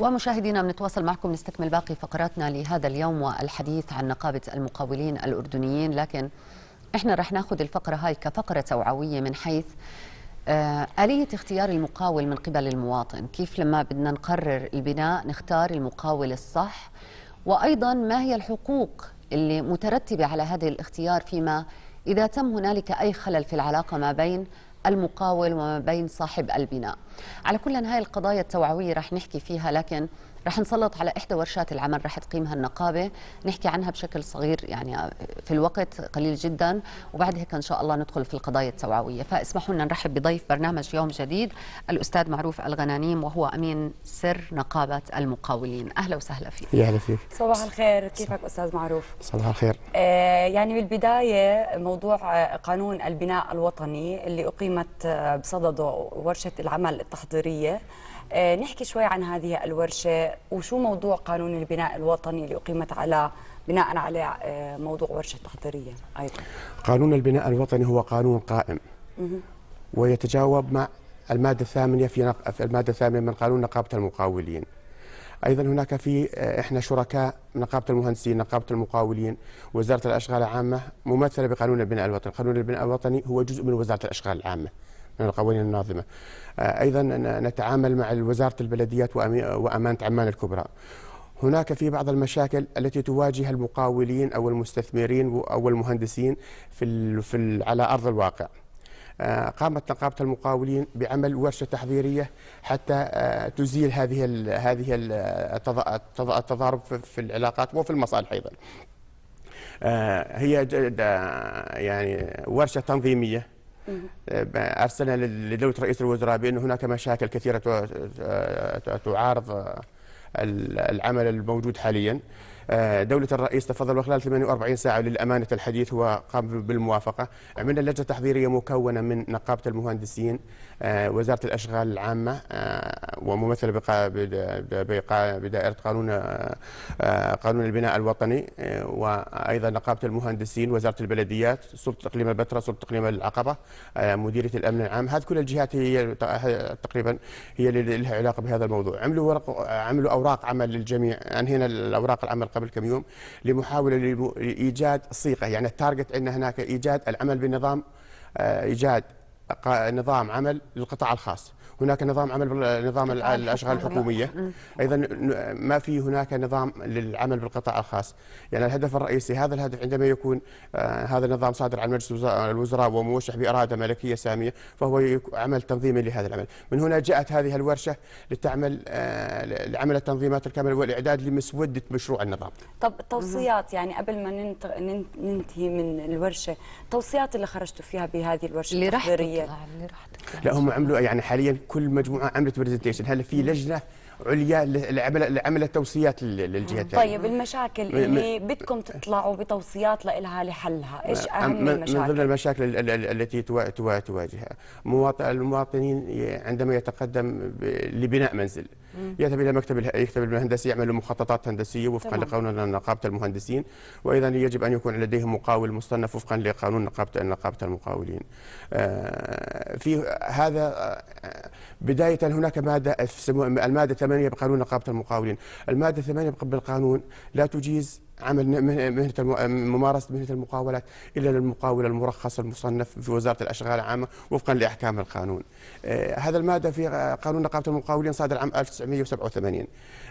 ومشاهدينا بنتواصل معكم نستكمل باقي فقراتنا لهذا اليوم والحديث عن نقابة المقاولين الأردنيين لكن احنا رح ناخذ الفقرة هاي كفقرة توعوية من حيث آه، آلية اختيار المقاول من قبل المواطن كيف لما بدنا نقرر البناء نختار المقاول الصح وأيضا ما هي الحقوق اللي مترتبة على هذا الاختيار فيما إذا تم هنالك أي خلل في العلاقة ما بين المقاول وما بين صاحب البناء على كل هاي القضايا التوعوية رح نحكي فيها لكن رح نسلط على إحدى ورشات العمل رح تقيمها النقابة نحكي عنها بشكل صغير يعني في الوقت قليل جدا وبعد هيك إن شاء الله ندخل في القضايا التوعوية فاسمحوا لنا نرحب بضيف برنامج يوم جديد الأستاذ معروف الغنانيم وهو أمين سر نقابة المقاولين أهلا وسهلا فيك يا هلا فيك صباح الخير كيفك أستاذ معروف صباح الخير آه يعني بالبداية موضوع قانون البناء الوطني اللي أقيمت بصدده ورشة العمل التحضيرية آه، نحكي شوي عن هذه الورشة وشو موضوع قانون البناء الوطني اللي أقيمت على بناء على آه، موضوع ورشة تحضيرية أيضا قانون البناء الوطني هو قانون قائم ويتجاوب مع المادة الثامنة في, نق... في المادة الثامنة من قانون نقابة المقاولين ايضا هناك في آه، احنا شركاء نقابه المهندسين، نقابه المقاولين، وزاره الاشغال العامه ممثله بقانون البناء الوطني، قانون البناء الوطني هو جزء من وزاره الاشغال العامه. من القوانين الناظمة آه، أيضا نتعامل مع وزارة البلديات وأمانة عمان الكبرى هناك في بعض المشاكل التي تواجه المقاولين أو المستثمرين أو المهندسين في في على أرض الواقع آه، قامت نقابة المقاولين بعمل ورشة تحضيرية حتى آه، تزيل هذه هذه التضارب في العلاقات وفي المصالح أيضا هي يعني ورشة تنظيمية ارسلنا لدوله رئيس الوزراء بان هناك مشاكل كثيره تعارض العمل الموجود حاليا آه، دولة الرئيس تفضل وخلال 48 ساعة للأمانة الحديث وقام بالموافقة عملنا لجنة تحضيرية مكونة من نقابة المهندسين آه، وزارة الأشغال العامة آه، وممثلة بدائرة قانون قانون البناء الوطني وأيضا نقابة المهندسين وزارة البلديات سلطة تقليم البتراء سلطة تقليم العقبة مديرية الأمن العام هذه كل الجهات هي تقريبا هي اللي لها علاقة بهذا الموضوع عملوا ورق عملوا أوراق عمل للجميع أنهينا يعني الأوراق العمل قبل كم يوم لمحاوله لايجاد صيغه يعني التارجت عندنا هناك ايجاد العمل بنظام آه، ايجاد نظام عمل للقطاع الخاص هناك نظام عمل نظام الاشغال الحكوميه ايضا ما في هناك نظام للعمل بالقطاع الخاص يعني الهدف الرئيسي هذا الهدف عندما يكون آه، هذا النظام صادر عن مجلس الوزراء وموشح باراده ملكيه ساميه فهو عمل تنظيمي لهذا العمل من هنا جاءت هذه الورشه لتعمل آه، لعمل التنظيمات الكامله والاعداد لمسوده مشروع النظام طب توصيات يعني قبل ما ننتهي من الورشه توصيات اللي خرجتوا فيها بهذه الورشه التحضيريه لا هم عملوا يعني حاليا كل مجموعه عملت برزنتيشن هل في لجنه عليا لعملت توصيات للجهات طيب المشاكل اللي بدكم تطلعوا بتوصيات لها لحلها ايش اهم المشاكل من ضمن المشاكل التي تواجهها المواطنين عندما يتقدم لبناء منزل يذهب الى مكتب يكتب المهندس يعمل له مخططات هندسيه وفقا لقانون نقابه المهندسين وايضا يجب ان يكون لديهم مقاول مصنف وفقا لقانون نقابه نقابه المقاولين آه، في هذا آه، بدايه هناك ماده الماده 8 بقانون نقابه المقاولين الماده 8 بالقانون لا تجيز عمل مهنة ممارسة مهنة المقاولات إلا للمقاول المرخص المصنف في وزارة الأشغال العامة وفقا لأحكام القانون آه، هذا المادة في قانون نقابة المقاولين صادر عام 1900 1987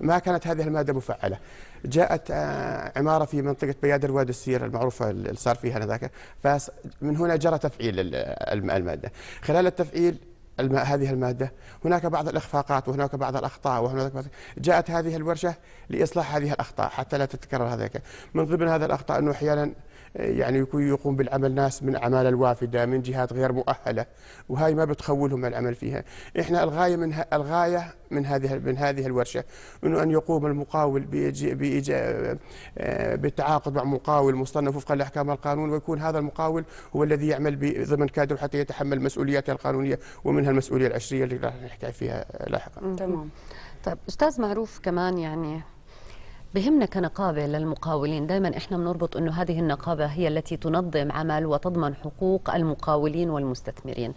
ما كانت هذه المادة مفعلة جاءت آه، عمارة في منطقة بيادر وادي السير المعروفة اللي صار فيها ذاك فمن هنا جرى تفعيل المادة خلال التفعيل هذه المادة هناك بعض الإخفاقات وهناك بعض الأخطاء وهناك بعض جاءت هذه الورشة لإصلاح هذه الأخطاء حتى لا تتكرر هذاك من ضمن هذا الأخطاء أنه أحيانا يعني يقوم بالعمل ناس من أعمال الوافدة من جهات غير مؤهلة وهاي ما بتخولهم العمل فيها إحنا الغاية من الغاية من هذه من هذه الورشة إنه أن يقوم المقاول آه، بالتعاقد مع مقاول مصنف وفقا لأحكام القانون ويكون هذا المقاول هو الذي يعمل ضمن كادر حتى يتحمل مسؤولياته القانونية ومنها المسؤولية العشرية اللي راح نحكي فيها لاحقا تمام طيب أستاذ معروف كمان يعني بهمنا كنقابة للمقاولين دائما إحنا بنربط أنه هذه النقابة هي التي تنظم عمل وتضمن حقوق المقاولين والمستثمرين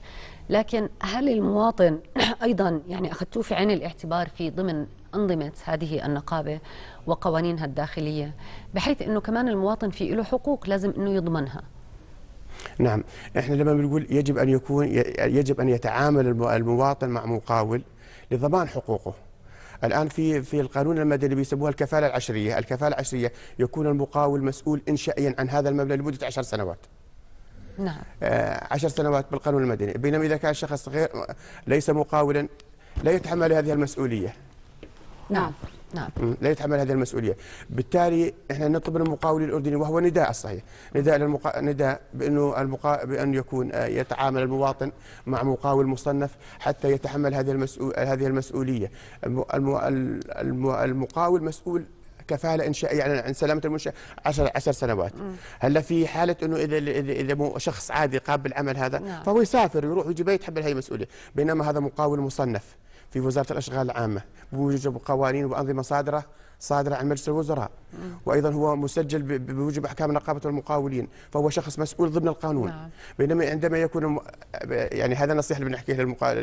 لكن هل المواطن أيضا يعني أخذتوه في عين الاعتبار في ضمن أنظمة هذه النقابة وقوانينها الداخلية بحيث أنه كمان المواطن في له حقوق لازم أنه يضمنها نعم احنا لما بنقول يجب ان يكون يجب ان يتعامل المواطن مع مقاول لضمان حقوقه الان في في القانون المدني اللي بيسموها الكفاله العشريه، الكفاله العشريه يكون المقاول مسؤول انشائيا عن هذا المبلغ لمده 10 سنوات. نعم. 10 آه، سنوات بالقانون المدني، بينما اذا كان شخص غير ليس مقاولا لا يتحمل هذه المسؤوليه. نعم. نعم لا يتحمل هذه المسؤوليه بالتالي احنا نطلب من الاردني وهو نداء الصحيح نداء للمقا... نداء بانه المقا... بان يكون آه، يتعامل المواطن مع مقاول مصنف حتى يتحمل هذه المسؤول هذه المسؤوليه الم... الم... الم... المقاول مسؤول كفاله انشاء يعني عن سلامه المنشاه 10 10 سنوات هلا في حاله انه اذا اذا شخص عادي قابل العمل هذا نعم. فهو يسافر يروح ويجي يتحمل هي المسؤوليه بينما هذا مقاول مصنف في وزاره الاشغال العامه بوجب قوانين وانظمه صادره صادره عن مجلس الوزراء وايضا هو مسجل بوجب احكام نقابه المقاولين فهو شخص مسؤول ضمن القانون نعم. بينما عندما يكون يعني هذا نصيحه اللي بنحكيها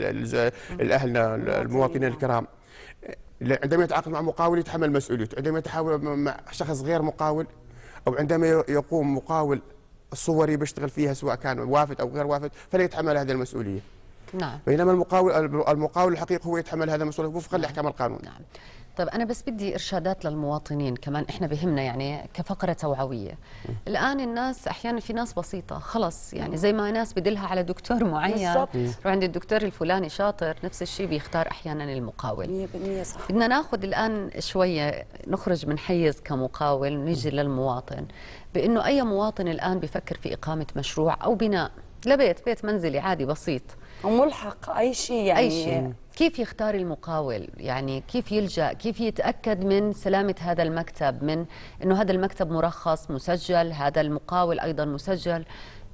لاهلنا المواطنين الكرام عندما يتعاقد مع مقاول يتحمل مسؤوليته عندما يتحاول مع شخص غير مقاول او عندما يقوم مقاول صوري بيشتغل فيها سواء كان وافد او غير وافد فلا يتحمل هذه المسؤوليه نعم بينما المقاول المقاول الحقيقي هو يتحمل هذا المسؤوليه وفقا نعم. لاحكام القانون نعم طيب انا بس بدي ارشادات للمواطنين كمان احنا بهمنا يعني كفقره توعويه الان الناس احيانا في ناس بسيطه خلص يعني زي ما ناس بدلها على دكتور معين بالضبط عند الدكتور الفلاني شاطر نفس الشيء بيختار احيانا المقاول 100% صح بدنا ناخذ الان شويه نخرج من حيز كمقاول نيجي للمواطن بانه اي مواطن الان بفكر في اقامه مشروع او بناء لبيت بيت منزلي عادي بسيط وملحق اي شيء يعني اي شيء كيف يختار المقاول يعني كيف يلجا كيف يتاكد من سلامه هذا المكتب من انه هذا المكتب مرخص مسجل هذا المقاول ايضا مسجل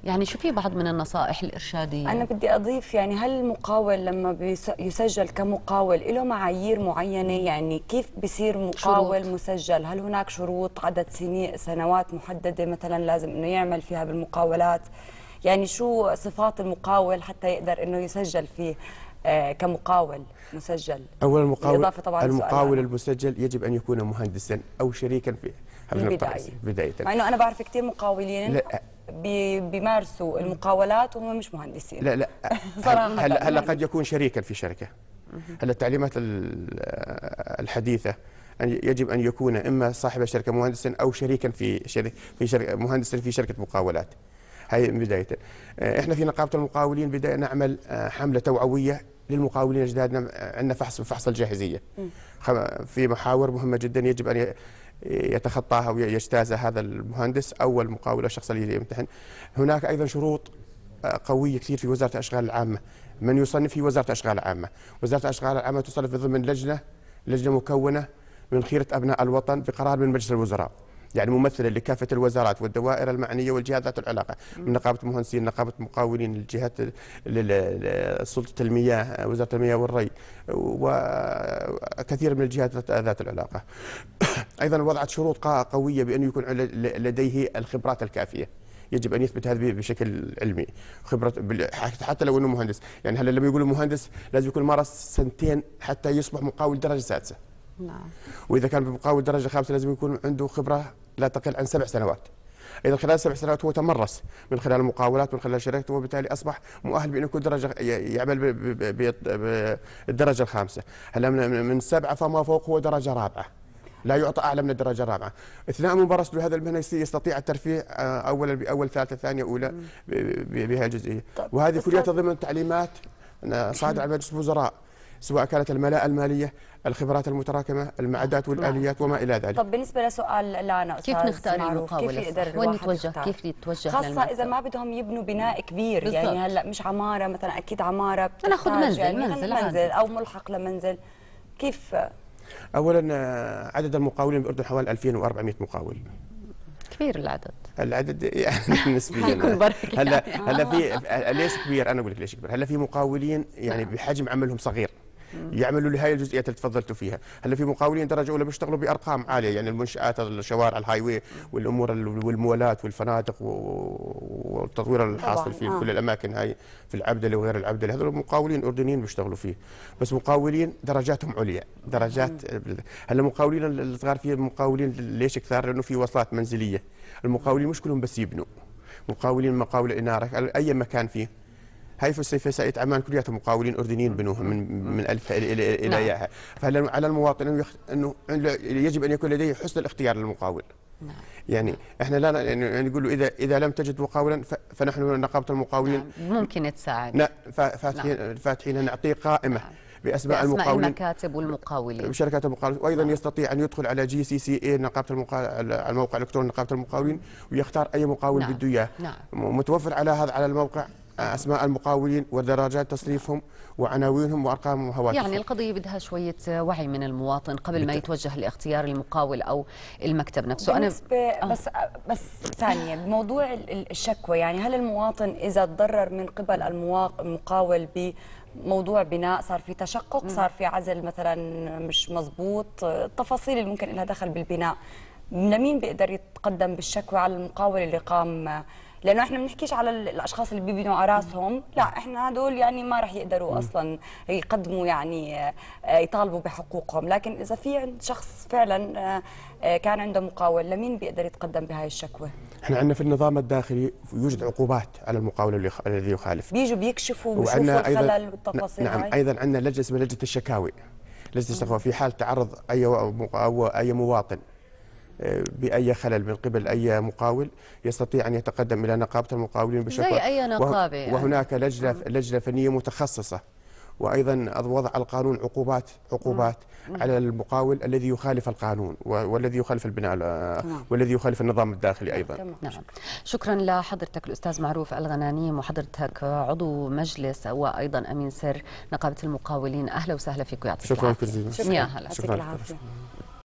يعني شو في بعض من النصائح الإرشادية؟ أنا بدي أضيف يعني هل المقاول لما يسجل كمقاول له معايير معينة يعني كيف بصير مقاول شروط. مسجل؟ هل هناك شروط عدد سنين سنوات محددة مثلا لازم إنه يعمل فيها بالمقاولات؟ يعني شو صفات المقاول حتى يقدر انه يسجل فيه آه، كمقاول مسجل اول المقاول طبعا المقاول المسجل يجب ان يكون مهندسا او شريكا في البدايه بدايه مع انه انا بعرف كثير مقاولين لا بيمارسوا المقاولات وهم مش مهندسين لا لا صراحه هلا هل قد يكون شريكا في شركه هلا التعليمات آه، الحديثه أن يجب ان يكون اما صاحب الشركه مهندسا او شريكا في شركه في شركه مهندسا في شركه مقاولات هاي بداية آه، احنا في نقابة المقاولين بدأنا نعمل آه، حملة توعوية للمقاولين اجدادنا نعم، عندنا فحص فحص الجاهزيه في محاور مهمه جدا يجب ان يتخطاها ويجتازها هذا المهندس او المقاول الشخص اللي يمتحن هناك ايضا شروط آه، قويه كثير في وزاره الاشغال العامه من يصنف في وزاره الاشغال العامه وزاره الاشغال العامه تصنف ضمن لجنه لجنه مكونه من خيره ابناء الوطن بقرار من مجلس الوزراء يعني ممثلا لكافه الوزارات والدوائر المعنيه والجهات ذات العلاقه من نقابه مهندسين نقابه مقاولين الجهات سلطه المياه وزاره المياه والري وكثير من الجهات ذات العلاقه ايضا وضعت شروط قويه بانه يكون لديه الخبرات الكافيه يجب ان يثبت هذا بشكل علمي خبره حتى لو انه مهندس يعني هلا لما يقولوا مهندس لازم يكون مارس سنتين حتى يصبح مقاول درجه سادسه نعم واذا كان بمقاول درجه خامسه لازم يكون عنده خبره لا تقل عن سبع سنوات اذا خلال سبع سنوات هو تمرس من خلال المقاولات من خلال شركته وبالتالي اصبح مؤهل بانه يكون درجه يعمل بالدرجه الخامسه هلا من سبعه فما فوق هو درجه رابعه لا يعطى اعلى من الدرجه الرابعه اثناء ممارسته لهذا المهنه يستطيع الترفيه آه، اولا باول ثالثه ثانيه اولى بهذه الجزئيه وهذه كلها ضمن تعليمات آه، صادره على مجلس الوزراء سواء كانت الملاءة المالية الخبرات المتراكمة المعدات نعم. والآليات وما إلى ذلك طب بالنسبة لسؤال لانا كيف نختار المقاولة كيف يقدر وين يتوجه كيف يتوجه خاصة إذا ما بدهم يبنوا بناء كبير بالزبط. يعني هلا مش عمارة مثلا أكيد عمارة ناخذ منزل يعني منزل, منزل أو ملحق لمنزل كيف أولا آه، عدد المقاولين بالأردن حوالي 2400 مقاول كبير العدد العدد يعني نسبيا هلا هلا في آه. آه، ليش كبير انا اقول لك ليش كبير هلا في مقاولين يعني نعم. بحجم عملهم صغير يعملوا لهي الجزئيات اللي تفضلتوا فيها هلا في مقاولين درجه اولى بيشتغلوا بارقام عاليه يعني المنشات الشوارع الهاي واي والامور والمولات والفنادق والتطوير الحاصل في آه. كل الاماكن هاي في العبدله وغير العبدله هذول مقاولين اردنيين بيشتغلوا فيه بس مقاولين درجاتهم عليا درجات هلا مقاولين الصغار في مقاولين ليش كثار لانه في وصلات منزليه المقاولين مش كلهم بس يبنوا مقاولين مقاول اناره اي مكان فيه هاي فسيت عمان كلياتهم مقاولين اردنيين بنوهم من من الف الى الى نعم. ياها فعلى المواطن انه انه يجب ان يكون لديه حسن الاختيار للمقاول نعم. يعني احنا لا يعني نقول اذا اذا لم تجد مقاولا فنحن نقابه المقاولين نعم. ممكن تساعد فاتحين نعم. فاتحين نعطيه قائمه نعم. باسماء المقاولين المكاتب والمقاولين وشركات المقاولين وايضا نعم. يستطيع ان يدخل على جي سي سي اي نقابه المقا... الموقع الالكتروني نقابه المقاولين ويختار اي مقاول نعم. بده اياه نعم. متوفر على هذا على الموقع اسماء المقاولين ودرجات تصنيفهم وعناوينهم وارقامهم وهواتفهم يعني القضيه بدها شويه وعي من المواطن قبل ما يتوجه لاختيار المقاول او المكتب نفسه انا آه. بس بس ثانيه بموضوع الشكوى يعني هل المواطن اذا تضرر من قبل المقاول ب موضوع بناء صار في تشقق صار في عزل مثلا مش مزبوط التفاصيل اللي ممكن لها دخل بالبناء لمين بيقدر يتقدم بالشكوى على المقاول اللي قام لانه احنا بنحكيش على الاشخاص اللي بيبنوا راسهم لا احنا هدول يعني ما راح يقدروا اصلا يقدموا يعني آه، يطالبوا بحقوقهم لكن اذا في عند شخص فعلا آه، آه، كان عنده مقاول لمين بيقدر يتقدم بهاي الشكوى احنا عندنا في النظام الداخلي يوجد عقوبات على المقاول الذي يخالف بيجوا بيكشفوا بيشوفوا الخلل والتفاصيل نعم هاي. ايضا عندنا لجنه اسمها لجنه الشكاوي لجنه الشكاوي في حال تعرض اي اي مواطن باي خلل من قبل اي مقاول يستطيع ان يتقدم الى نقابه المقاولين بشكل زي اي نقابه يعني. وهناك لجنه نعم. لجنه فنيه متخصصه وايضا وضع القانون عقوبات عقوبات مم. نعم. على المقاول الذي يخالف القانون والذي يخالف البناء نعم. والذي يخالف النظام الداخلي ايضا تمام. نعم شكرا لحضرتك الاستاذ معروف الغناني وحضرتك عضو مجلس وايضا امين سر نقابه المقاولين اهلا وسهلا فيك يعطيك العافيه شكرا شكرا. شكرا. شكرا. شكرا, شكرا.